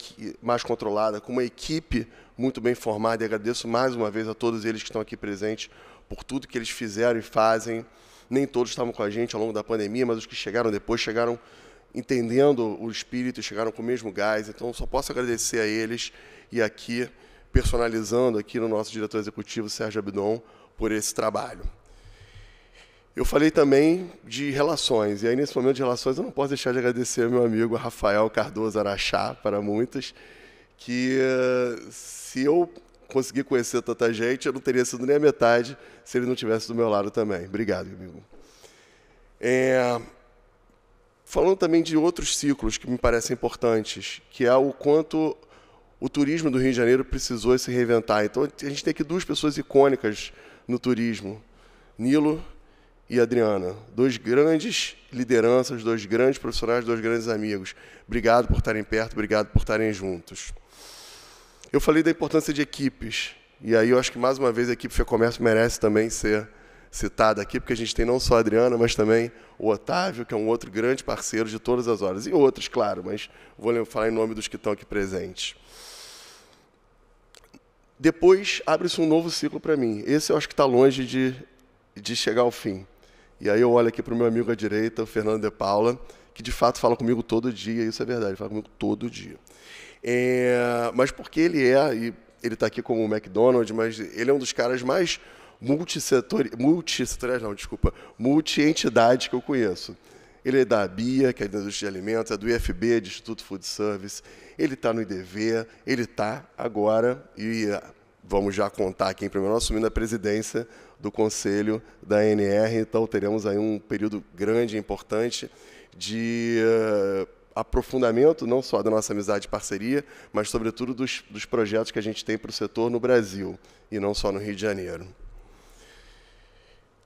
mais controlada, com uma equipe muito bem formada e agradeço mais uma vez a todos eles que estão aqui presentes por tudo que eles fizeram e fazem. Nem todos estavam com a gente ao longo da pandemia, mas os que chegaram depois chegaram entendendo o espírito, chegaram com o mesmo gás. Então, só posso agradecer a eles e aqui personalizando aqui no nosso diretor executivo, Sérgio Abdon, por esse trabalho. Eu falei também de relações, e aí nesse momento de relações eu não posso deixar de agradecer ao meu amigo Rafael Cardoso Araxá, para muitos, que eh, se eu conseguir conhecer tanta gente, eu não teria sido nem a metade se ele não tivesse do meu lado também. Obrigado, amigo. É, falando também de outros ciclos que me parecem importantes, que é o quanto o turismo do Rio de Janeiro precisou se reinventar. Então a gente tem aqui duas pessoas icônicas no turismo: Nilo e Adriana. Dois grandes lideranças, dois grandes profissionais, dois grandes amigos. Obrigado por estarem perto, obrigado por estarem juntos. Eu falei da importância de equipes. E aí eu acho que mais uma vez a equipe Fê Comércio merece também ser citada aqui, porque a gente tem não só a Adriana, mas também o Otávio, que é um outro grande parceiro de todas as horas. E outros, claro, mas vou falar em nome dos que estão aqui presentes. Depois abre-se um novo ciclo para mim. Esse eu acho que está longe de, de chegar ao fim. E aí eu olho aqui para o meu amigo à direita, o Fernando de Paula, que de fato fala comigo todo dia, isso é verdade, fala comigo todo dia. É, mas porque ele é, e ele está aqui como o McDonald's, mas ele é um dos caras mais multissetoriais, multissetoriais não, desculpa, multientidades que eu conheço. Ele é da ABIA, que é da Indústria de Alimentos, é do IFB, é do Instituto Food Service. Ele está no IDV, ele está agora, e eh, vamos já contar aqui em primeiro assumindo a presidência do Conselho da ANR. Então, teremos aí um período grande e importante de uh, aprofundamento, não só da nossa amizade e parceria, mas, sobretudo, dos, dos projetos que a gente tem para o setor no Brasil, e não só no Rio de Janeiro.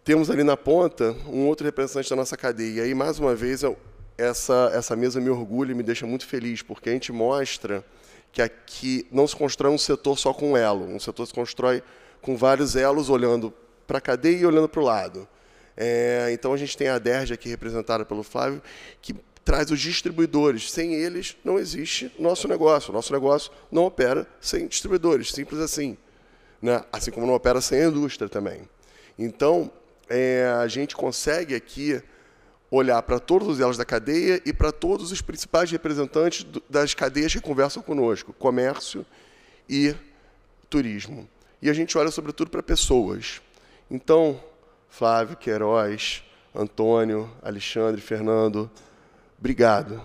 Temos ali na ponta um outro representante da nossa cadeia. E aí, mais uma vez, eu, essa, essa mesa me orgulha e me deixa muito feliz, porque a gente mostra que aqui não se constrói um setor só com um elo, um setor se constrói com vários elos, olhando para a cadeia e olhando para o lado. É, então a gente tem a DERJ aqui representada pelo Flávio, que traz os distribuidores. Sem eles não existe nosso negócio. Nosso negócio não opera sem distribuidores, simples assim. Né? Assim como não opera sem a indústria também. Então, é, a gente consegue aqui olhar para todos os elos da cadeia e para todos os principais representantes do, das cadeias que conversam conosco, comércio e turismo. E a gente olha sobretudo para pessoas. Então, Flávio, Queiroz, Antônio, Alexandre, Fernando, obrigado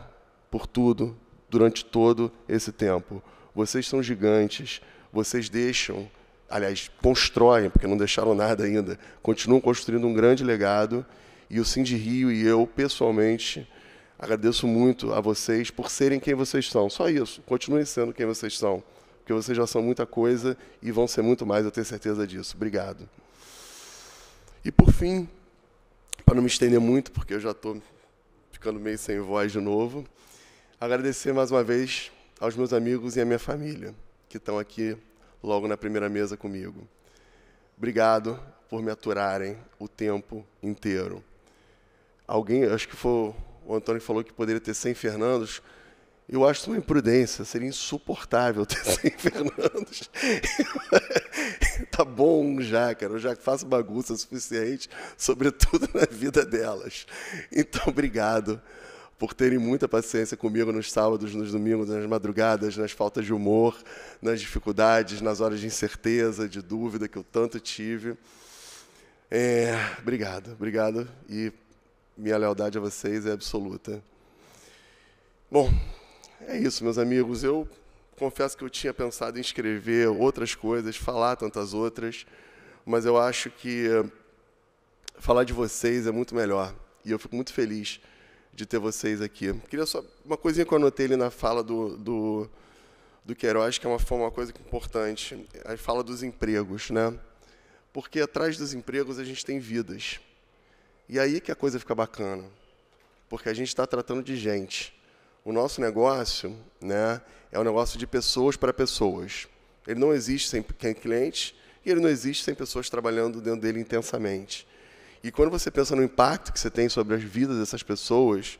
por tudo durante todo esse tempo. Vocês são gigantes, vocês deixam aliás, constroem, porque não deixaram nada ainda, continuam construindo um grande legado. E o Sim de Rio e eu, pessoalmente, agradeço muito a vocês por serem quem vocês são. Só isso, continuem sendo quem vocês são, porque vocês já são muita coisa e vão ser muito mais, eu tenho certeza disso. Obrigado. E por fim, para não me estender muito, porque eu já estou ficando meio sem voz de novo, agradecer mais uma vez aos meus amigos e à minha família que estão aqui logo na primeira mesa comigo. Obrigado por me aturarem o tempo inteiro. Alguém, acho que foi o Antônio que falou que poderia ter 100 Fernandos. Eu acho uma imprudência, seria insuportável ter 100 Fernandos. tá bom já, cara, eu já faço bagunça suficiente, sobretudo na vida delas. Então, obrigado por terem muita paciência comigo nos sábados, nos domingos, nas madrugadas, nas faltas de humor, nas dificuldades, nas horas de incerteza, de dúvida que eu tanto tive. É, obrigado, obrigado. E minha lealdade a vocês é absoluta. Bom, é isso, meus amigos. Eu confesso que eu tinha pensado em escrever outras coisas, falar tantas outras, mas eu acho que eh, falar de vocês é muito melhor. E eu fico muito feliz de ter vocês aqui. Queria só uma coisinha que eu anotei ali na fala do, do, do Queiroz, que é uma, uma coisa é importante, a fala dos empregos, né? Porque atrás dos empregos a gente tem vidas. E aí que a coisa fica bacana, porque a gente está tratando de gente. O nosso negócio né, é um negócio de pessoas para pessoas. Ele não existe sem é cliente e ele não existe sem pessoas trabalhando dentro dele intensamente. E quando você pensa no impacto que você tem sobre as vidas dessas pessoas,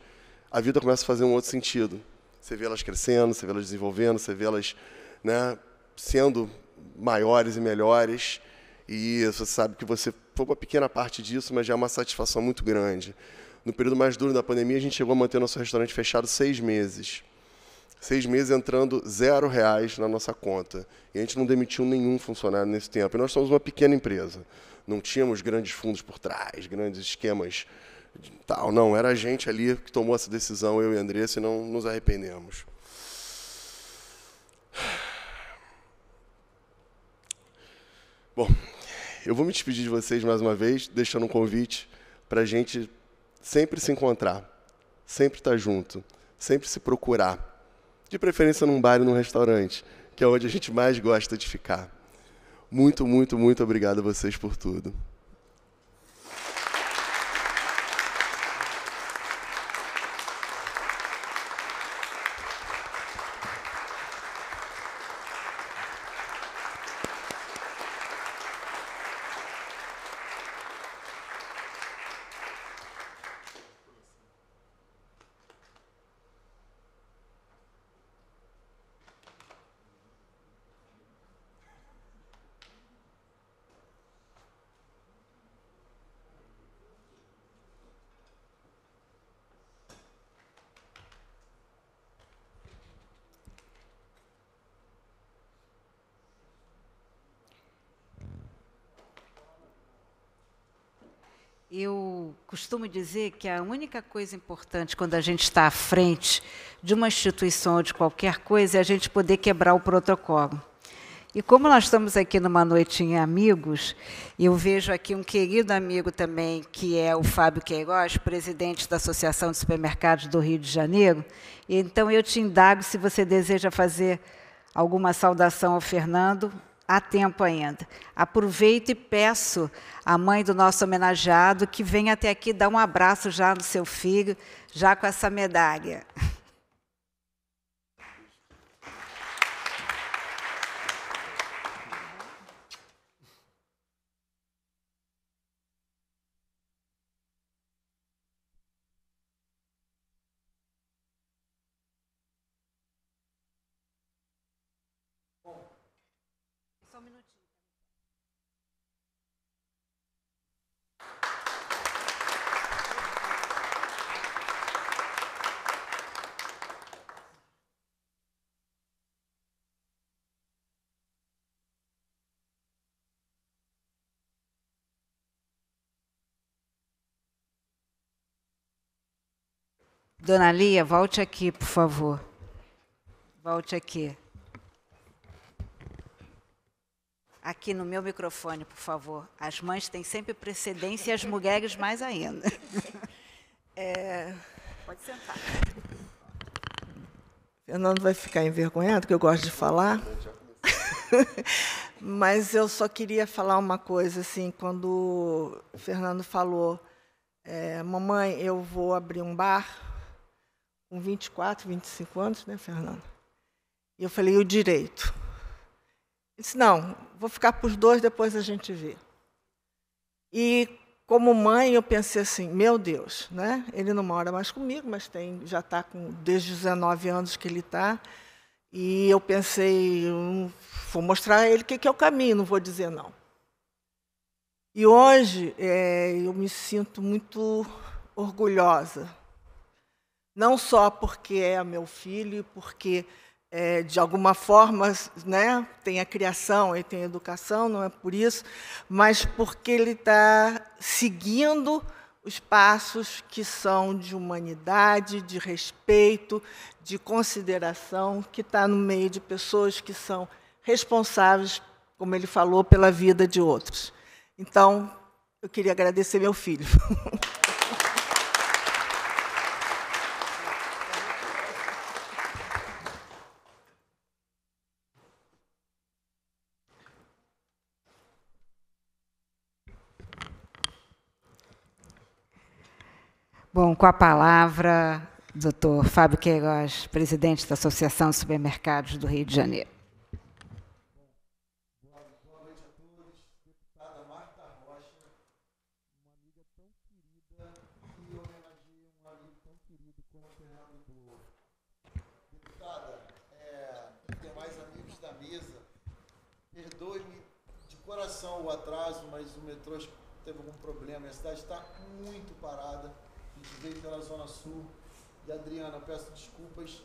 a vida começa a fazer um outro sentido. Você vê elas crescendo, você vê elas desenvolvendo, você vê elas né, sendo maiores e melhores. E você sabe que você foi uma pequena parte disso, mas já é uma satisfação muito grande. No período mais duro da pandemia, a gente chegou a manter nosso restaurante fechado seis meses. Seis meses entrando zero reais na nossa conta. E a gente não demitiu nenhum funcionário nesse tempo. E nós somos uma pequena empresa não tínhamos grandes fundos por trás, grandes esquemas tal. Não, era a gente ali que tomou essa decisão, eu e Andressa, e não nos arrependemos. Bom, eu vou me despedir de vocês mais uma vez, deixando um convite para a gente sempre se encontrar, sempre estar tá junto, sempre se procurar. De preferência num bar e num restaurante, que é onde a gente mais gosta de ficar. Muito, muito, muito obrigado a vocês por tudo. dizer que a única coisa importante quando a gente está à frente de uma instituição ou de qualquer coisa é a gente poder quebrar o protocolo. E como nós estamos aqui numa noite em amigos, eu vejo aqui um querido amigo também, que é o Fábio Queiroz, presidente da Associação de Supermercados do Rio de Janeiro. Então eu te indago se você deseja fazer alguma saudação ao Fernando há tempo ainda. Aproveito e peço à mãe do nosso homenageado que venha até aqui dar um abraço já no seu filho, já com essa medalha. Dona Lia, volte aqui, por favor. Volte aqui. Aqui no meu microfone, por favor. As mães têm sempre precedência e as mulheres mais ainda. É... Pode sentar. Fernando vai ficar envergonhado, que eu gosto de falar. Mas eu só queria falar uma coisa, assim, quando o Fernando falou, é, mamãe, eu vou abrir um bar, com 24, 25 anos, né, Fernando? E eu falei, e o direito? Ele disse, não, vou ficar para os dois, depois a gente vê. E como mãe, eu pensei assim, meu Deus, né? Ele não mora mais comigo, mas tem, já está com desde 19 anos que ele está. E eu pensei, hum, vou mostrar a ele o que, que é o caminho, não vou dizer não. E hoje é, eu me sinto muito orgulhosa não só porque é meu filho, porque é, de alguma forma né, tem a criação e tem a educação, não é por isso, mas porque ele está seguindo os passos que são de humanidade, de respeito, de consideração, que está no meio de pessoas que são responsáveis, como ele falou, pela vida de outros. Então, eu queria agradecer meu filho. Bom, com a palavra, doutor Fábio Queiroz, presidente da Associação de Supermercados do Rio de Janeiro. Boa noite a todos. Deputada Marta Rocha, um amigo tão querido como Fernando Deputada, demais amigos da mesa, perdoe-me de coração o atraso, mas o metrô teve algum problema a cidade está muito parada veio pela Zona Sul. E Adriana, peço desculpas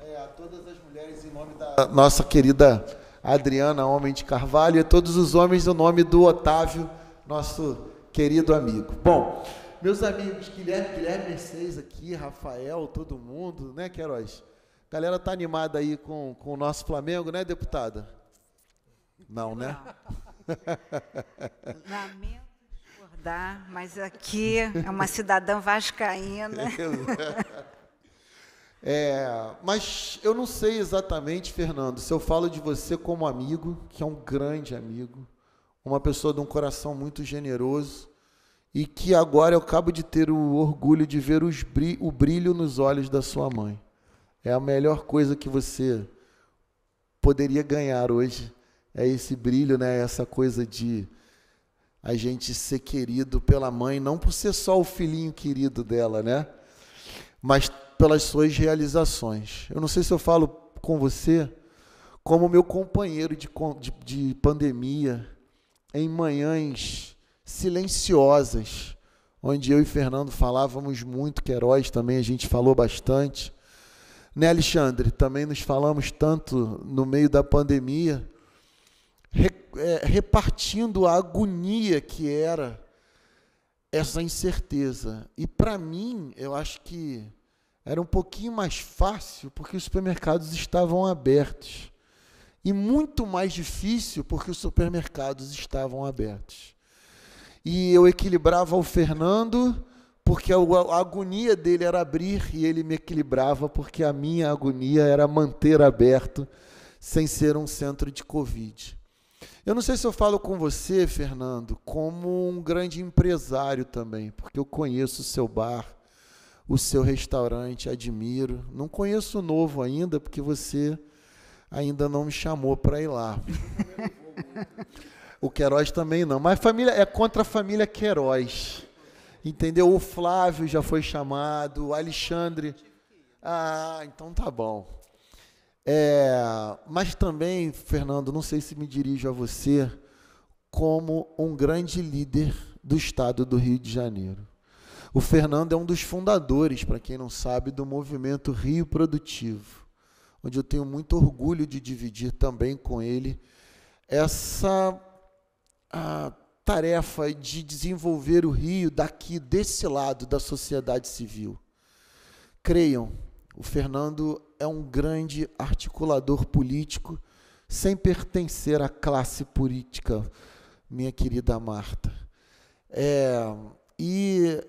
é, a todas as mulheres em nome da nossa querida Adriana Homem de Carvalho e a todos os homens em nome do Otávio, nosso querido amigo. Bom, meus amigos, Guilherme, Guilherme Mercedes aqui, Rafael, todo mundo, né, Queiroz? A galera tá animada aí com, com o nosso Flamengo, né, deputada? Não, né? Lamento mas aqui é uma cidadã vascaína. É, mas eu não sei exatamente, Fernando, se eu falo de você como amigo, que é um grande amigo, uma pessoa de um coração muito generoso e que agora eu acabo de ter o orgulho de ver o brilho nos olhos da sua mãe. É a melhor coisa que você poderia ganhar hoje, é esse brilho, né? Essa coisa de a gente ser querido pela mãe, não por ser só o filhinho querido dela, né? Mas pelas suas realizações. Eu não sei se eu falo com você como meu companheiro de, de, de pandemia, em manhãs silenciosas, onde eu e Fernando falávamos muito, heróis também a gente falou bastante. Né, Alexandre? Também nos falamos tanto no meio da pandemia. É, repartindo a agonia que era essa incerteza. E para mim, eu acho que era um pouquinho mais fácil porque os supermercados estavam abertos. E muito mais difícil porque os supermercados estavam abertos. E eu equilibrava o Fernando porque a, a agonia dele era abrir e ele me equilibrava porque a minha agonia era manter aberto sem ser um centro de Covid. Eu não sei se eu falo com você, Fernando, como um grande empresário também, porque eu conheço o seu bar, o seu restaurante, admiro. Não conheço o novo ainda, porque você ainda não me chamou para ir lá. o Queiroz também não, mas família é contra a família Queiroz. Entendeu? O Flávio já foi chamado, o Alexandre. Ah, então tá bom. É, mas também, Fernando, não sei se me dirijo a você como um grande líder do estado do Rio de Janeiro. O Fernando é um dos fundadores, para quem não sabe, do movimento Rio Produtivo, onde eu tenho muito orgulho de dividir também com ele essa tarefa de desenvolver o Rio daqui desse lado da sociedade civil. Creiam, o Fernando é um grande articulador político sem pertencer à classe política, minha querida Marta. É, e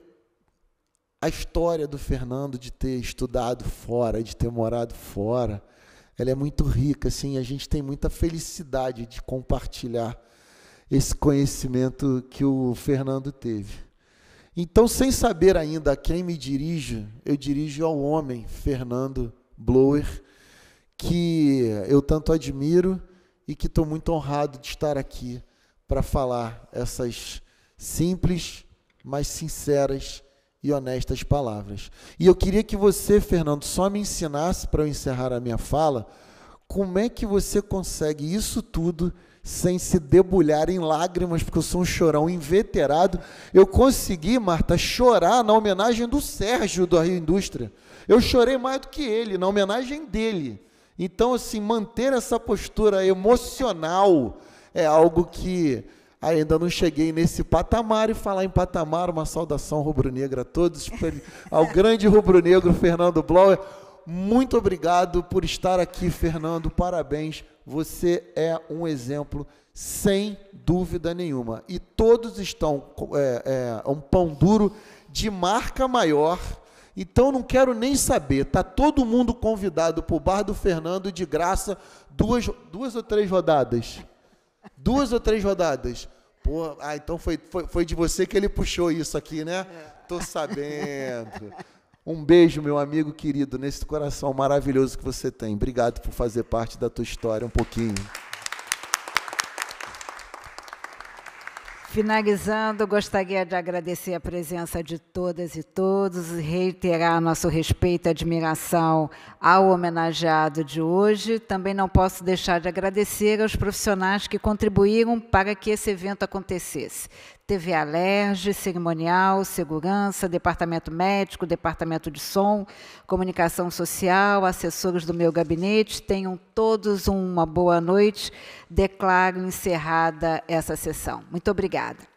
a história do Fernando de ter estudado fora, de ter morado fora, ela é muito rica, assim, a gente tem muita felicidade de compartilhar esse conhecimento que o Fernando teve. Então, sem saber ainda a quem me dirijo, eu dirijo ao homem Fernando Blower, que eu tanto admiro e que estou muito honrado de estar aqui para falar essas simples, mas sinceras e honestas palavras. E eu queria que você, Fernando, só me ensinasse para eu encerrar a minha fala, como é que você consegue isso tudo sem se debulhar em lágrimas, porque eu sou um chorão inveterado. Eu consegui, Marta, chorar na homenagem do Sérgio da Rio Indústria. Eu chorei mais do que ele, na homenagem dele. Então, assim, manter essa postura emocional é algo que ainda não cheguei nesse patamar. E falar em patamar, uma saudação rubro-negra a todos, ao grande rubro-negro Fernando Blauer. Muito obrigado por estar aqui, Fernando. Parabéns você é um exemplo sem dúvida nenhuma. E todos estão é, é, é, um pão duro de marca maior. Então não quero nem saber. Tá todo mundo convidado para o bar do Fernando de graça duas, duas ou três rodadas. Duas ou três rodadas. Pô, ah, então foi, foi, foi de você que ele puxou isso aqui, né? É. Tô sabendo. Um beijo, meu amigo querido, nesse coração maravilhoso que você tem. Obrigado por fazer parte da tua história um pouquinho. Finalizando, gostaria de agradecer a presença de todas e todos e reiterar nosso respeito e admiração ao homenageado de hoje. Também não posso deixar de agradecer aos profissionais que contribuíram para que esse evento acontecesse TV Alerge, Cerimonial, Segurança, Departamento Médico, Departamento de Som, Comunicação Social, assessores do meu gabinete, tenham todos uma boa noite. Declaro encerrada essa sessão. Muito obrigada.